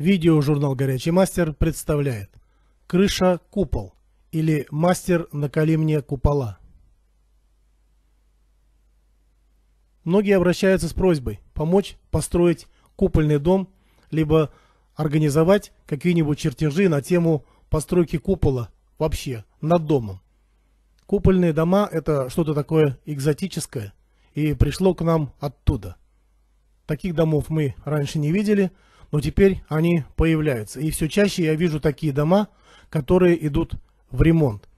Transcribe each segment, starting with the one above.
Видеожурнал «Горячий мастер» представляет «Крыша – купол» или «Мастер, наколи мне купола». Многие обращаются с просьбой помочь построить купольный дом, либо организовать какие-нибудь чертежи на тему постройки купола вообще над домом. Купольные дома – это что-то такое экзотическое, и пришло к нам оттуда. Таких домов мы раньше не видели – но теперь они появляются. И все чаще я вижу такие дома, которые идут в ремонт.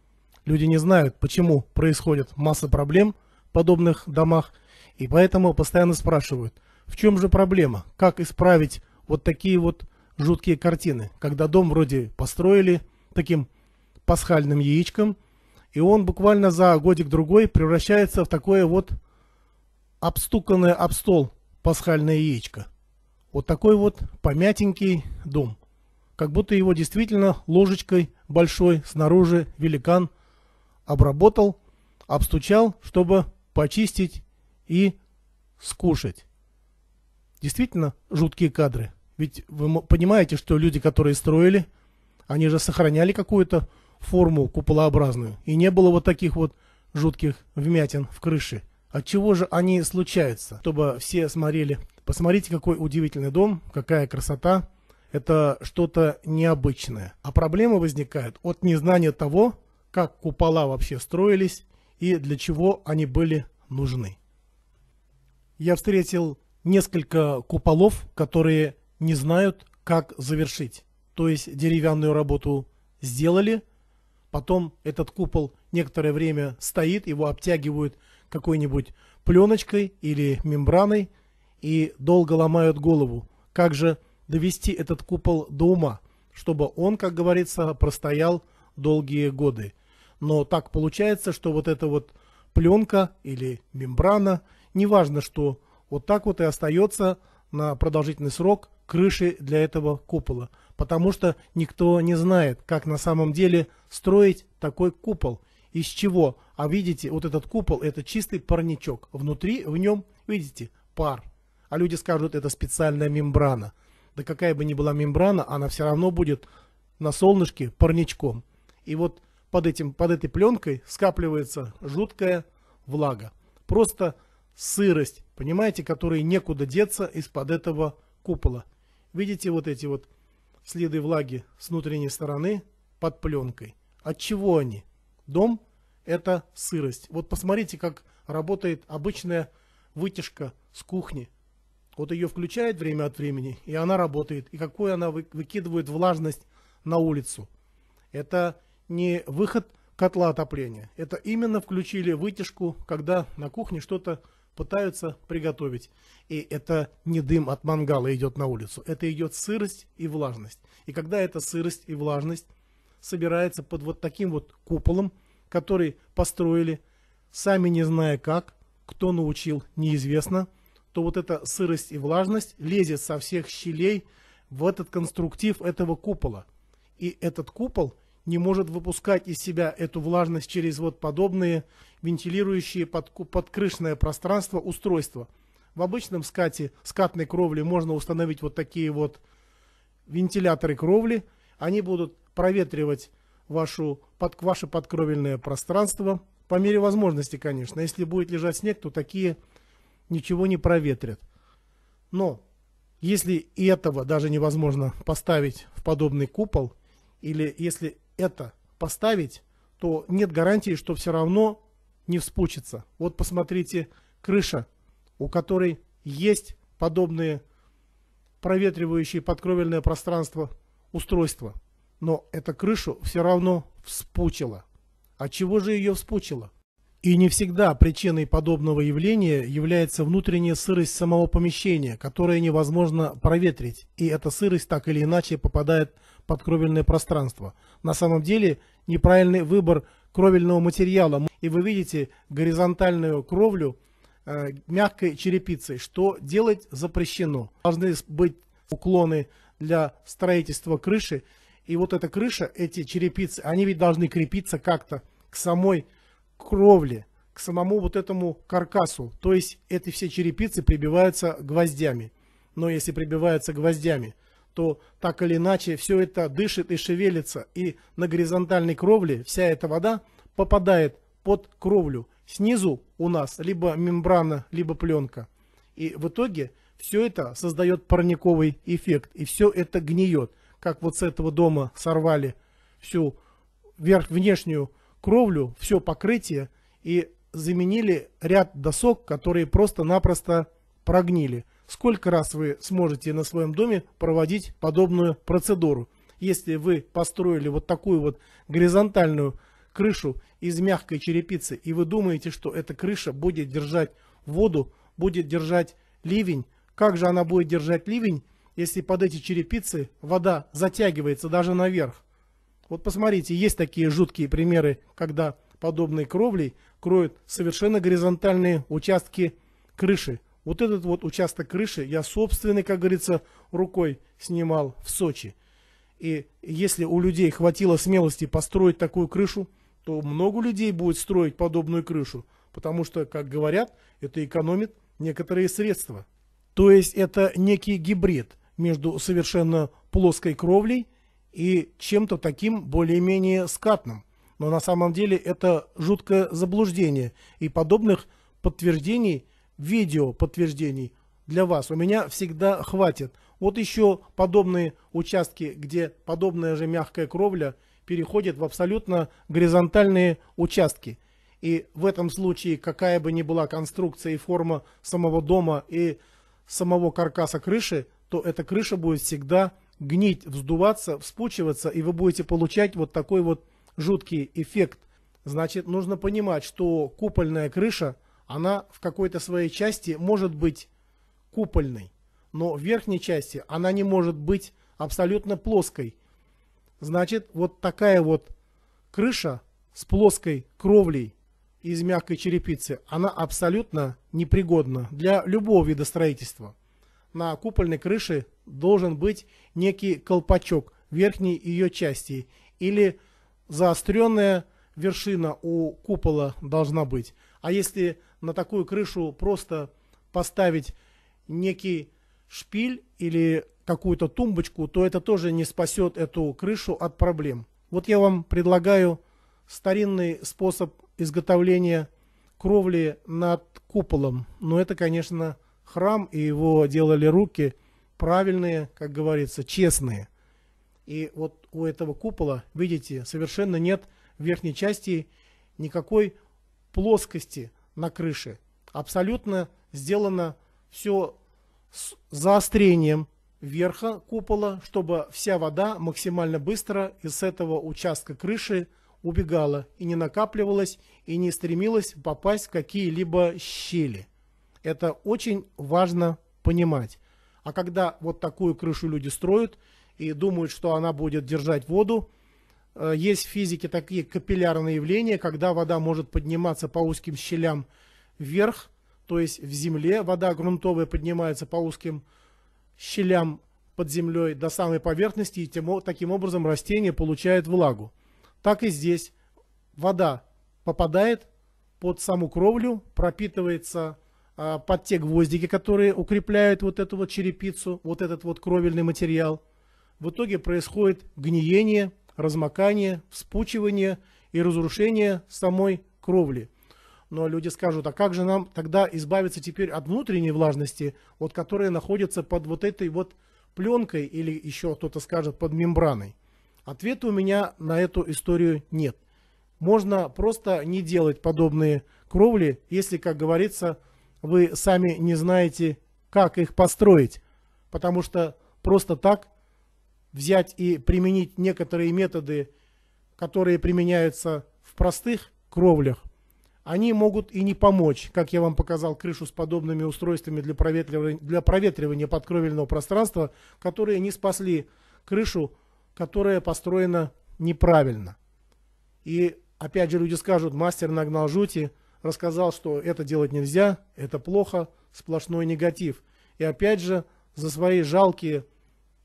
Люди не знают, почему происходит масса проблем в подобных домах, и поэтому постоянно спрашивают, в чем же проблема, как исправить вот такие вот жуткие картины, когда дом вроде построили таким пасхальным яичком, и он буквально за годик-другой превращается в такое вот обстуканное об стол пасхальное яичко вот такой вот помятенький дом. Как будто его действительно ложечкой большой снаружи великан обработал, обстучал, чтобы почистить и скушать. Действительно жуткие кадры. Ведь вы понимаете, что люди, которые строили, они же сохраняли какую-то форму куполообразную. И не было вот таких вот жутких вмятин в крыше. От чего же они случаются? Чтобы все смотрели Посмотрите, какой удивительный дом, какая красота. Это что-то необычное. А проблемы возникают от незнания того, как купола вообще строились и для чего они были нужны. Я встретил несколько куполов, которые не знают, как завершить. То есть деревянную работу сделали, потом этот купол некоторое время стоит, его обтягивают какой-нибудь пленочкой или мембраной – и долго ломают голову, как же довести этот купол до ума, чтобы он, как говорится, простоял долгие годы. Но так получается, что вот эта вот пленка или мембрана, неважно что, вот так вот и остается на продолжительный срок крыши для этого купола, потому что никто не знает, как на самом деле строить такой купол, из чего. А видите, вот этот купол, это чистый парничок, внутри в нем, видите, пар. А люди скажут, это специальная мембрана. Да какая бы ни была мембрана, она все равно будет на солнышке парничком. И вот под, этим, под этой пленкой скапливается жуткая влага. Просто сырость, понимаете, которой некуда деться из-под этого купола. Видите вот эти вот следы влаги с внутренней стороны под пленкой. От чего они? Дом – это сырость. Вот посмотрите, как работает обычная вытяжка с кухни – вот ее включает время от времени, и она работает. И какую она выкидывает влажность на улицу. Это не выход котла отопления. Это именно включили вытяжку, когда на кухне что-то пытаются приготовить. И это не дым от мангала идет на улицу, это идет сырость и влажность. И когда эта сырость и влажность собирается под вот таким вот куполом, который построили, сами не зная как, кто научил, неизвестно – то вот эта сырость и влажность лезет со всех щелей в этот конструктив этого купола. И этот купол не может выпускать из себя эту влажность через вот подобные вентилирующие под, подкрышное пространство устройства. В обычном скате, скатной кровли можно установить вот такие вот вентиляторы кровли. Они будут проветривать вашу, под, ваше подкровельное пространство по мере возможности, конечно. Если будет лежать снег, то такие ничего не проветрят. Но если этого даже невозможно поставить в подобный купол, или если это поставить, то нет гарантии, что все равно не вспучится. Вот посмотрите, крыша, у которой есть подобные проветривающие подкровельное пространство устройства. Но эта крышу все равно вспучила. А чего же ее вспучило? И не всегда причиной подобного явления является внутренняя сырость самого помещения, которое невозможно проветрить, и эта сырость так или иначе попадает под кровельное пространство. На самом деле неправильный выбор кровельного материала. И вы видите горизонтальную кровлю э, мягкой черепицей, что делать запрещено. Должны быть уклоны для строительства крыши. И вот эта крыша, эти черепицы, они ведь должны крепиться как-то к самой кровле, к самому вот этому каркасу. То есть эти все черепицы прибиваются гвоздями. Но если прибиваются гвоздями, то так или иначе все это дышит и шевелится. И на горизонтальной кровле вся эта вода попадает под кровлю. Снизу у нас либо мембрана, либо пленка. И в итоге все это создает парниковый эффект. И все это гниет. Как вот с этого дома сорвали всю верх, внешнюю кровлю, все покрытие и заменили ряд досок, которые просто-напросто прогнили. Сколько раз вы сможете на своем доме проводить подобную процедуру? Если вы построили вот такую вот горизонтальную крышу из мягкой черепицы, и вы думаете, что эта крыша будет держать воду, будет держать ливень, как же она будет держать ливень, если под эти черепицы вода затягивается даже наверх? Вот посмотрите, есть такие жуткие примеры, когда подобной кровлей кроют совершенно горизонтальные участки крыши. Вот этот вот участок крыши я собственной, как говорится, рукой снимал в Сочи. И если у людей хватило смелости построить такую крышу, то много людей будет строить подобную крышу, потому что, как говорят, это экономит некоторые средства. То есть это некий гибрид между совершенно плоской кровлей и чем-то таким более-менее скатным. Но на самом деле это жуткое заблуждение. И подобных подтверждений, видео подтверждений для вас у меня всегда хватит. Вот еще подобные участки, где подобная же мягкая кровля переходит в абсолютно горизонтальные участки. И в этом случае, какая бы ни была конструкция и форма самого дома и самого каркаса крыши, то эта крыша будет всегда гнить, вздуваться, вспучиваться, и вы будете получать вот такой вот жуткий эффект. Значит, нужно понимать, что купольная крыша, она в какой-то своей части может быть купольной, но в верхней части она не может быть абсолютно плоской. Значит, вот такая вот крыша с плоской кровлей из мягкой черепицы, она абсолютно непригодна для любого вида строительства на купольной крыше должен быть некий колпачок верхней ее части или заостренная вершина у купола должна быть. А если на такую крышу просто поставить некий шпиль или какую-то тумбочку, то это тоже не спасет эту крышу от проблем. Вот я вам предлагаю старинный способ изготовления кровли над куполом. Но это, конечно, храм, и его делали руки правильные, как говорится, честные. И вот у этого купола, видите, совершенно нет в верхней части никакой плоскости на крыше. Абсолютно сделано все с заострением верха купола, чтобы вся вода максимально быстро из этого участка крыши убегала и не накапливалась, и не стремилась попасть в какие-либо щели. Это очень важно понимать. А когда вот такую крышу люди строят и думают, что она будет держать воду, э, есть в физике такие капиллярные явления, когда вода может подниматься по узким щелям вверх, то есть в земле вода грунтовая поднимается по узким щелям под землей до самой поверхности, и тем, таким образом растение получает влагу. Так и здесь вода попадает под саму кровлю, пропитывается а, под те гвоздики, которые укрепляют вот эту вот черепицу, вот этот вот кровельный материал. В итоге происходит гниение, размокание, вспучивание и разрушение самой кровли. Но люди скажут, а как же нам тогда избавиться теперь от внутренней влажности, вот которая находится под вот этой вот пленкой или еще кто-то скажет под мембраной? Ответа у меня на эту историю нет. Можно просто не делать подобные кровли, если, как говорится, вы сами не знаете, как их построить. Потому что просто так взять и применить некоторые методы, которые применяются в простых кровлях, они могут и не помочь, как я вам показал крышу с подобными устройствами для проветривания, для проветривания подкровельного пространства, которые не спасли крышу, которая построена неправильно. И опять же люди скажут, мастер нагнал жути, рассказал, что это делать нельзя, это плохо, сплошной негатив. И опять же, за свои жалкие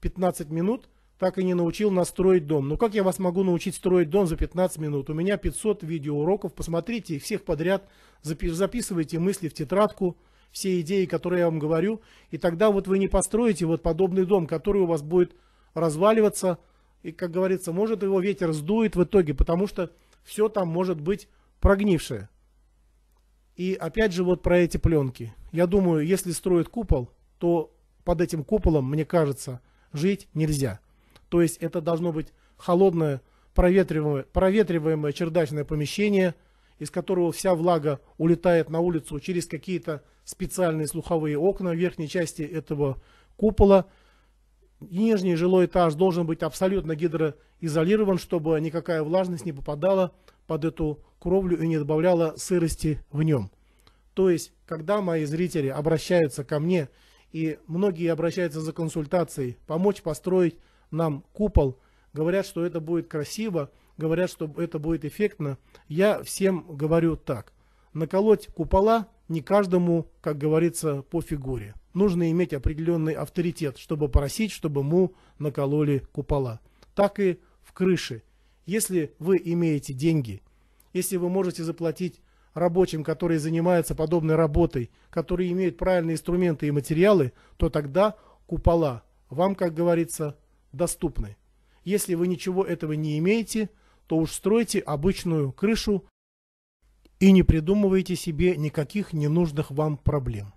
15 минут так и не научил настроить дом. Ну как я вас могу научить строить дом за 15 минут? У меня 500 видеоуроков, посмотрите их всех подряд, записывайте мысли в тетрадку, все идеи, которые я вам говорю, и тогда вот вы не построите вот подобный дом, который у вас будет разваливаться, и, как говорится, может его ветер сдует в итоге, потому что все там может быть прогнившее. И опять же вот про эти пленки. Я думаю, если строят купол, то под этим куполом, мне кажется, жить нельзя. То есть это должно быть холодное, проветриваемое, проветриваемое чердачное помещение, из которого вся влага улетает на улицу через какие-то специальные слуховые окна в верхней части этого купола. Нижний жилой этаж должен быть абсолютно гидроизолирован, чтобы никакая влажность не попадала под эту кровлю и не добавляла сырости в нем. То есть, когда мои зрители обращаются ко мне, и многие обращаются за консультацией, помочь построить нам купол, говорят, что это будет красиво, говорят, что это будет эффектно, я всем говорю так. Наколоть купола не каждому, как говорится, по фигуре. Нужно иметь определенный авторитет, чтобы просить, чтобы ему накололи купола. Так и в крыше. Если вы имеете деньги, если вы можете заплатить рабочим, которые занимаются подобной работой, которые имеют правильные инструменты и материалы, то тогда купола вам, как говорится, доступны. Если вы ничего этого не имеете, то уж стройте обычную крышу и не придумывайте себе никаких ненужных вам проблем.